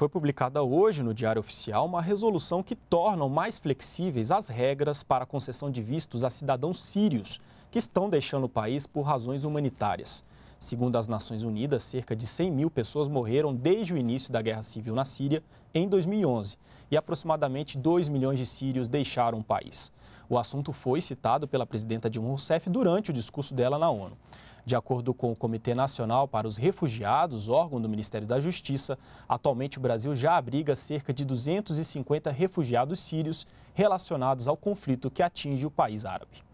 Foi publicada hoje no Diário Oficial uma resolução que torna mais flexíveis as regras para a concessão de vistos a cidadãos sírios que estão deixando o país por razões humanitárias. Segundo as Nações Unidas, cerca de 100 mil pessoas morreram desde o início da guerra civil na Síria em 2011 e aproximadamente 2 milhões de sírios deixaram o país. O assunto foi citado pela presidenta Dilma Rousseff durante o discurso dela na ONU. De acordo com o Comitê Nacional para os Refugiados, órgão do Ministério da Justiça, atualmente o Brasil já abriga cerca de 250 refugiados sírios relacionados ao conflito que atinge o país árabe.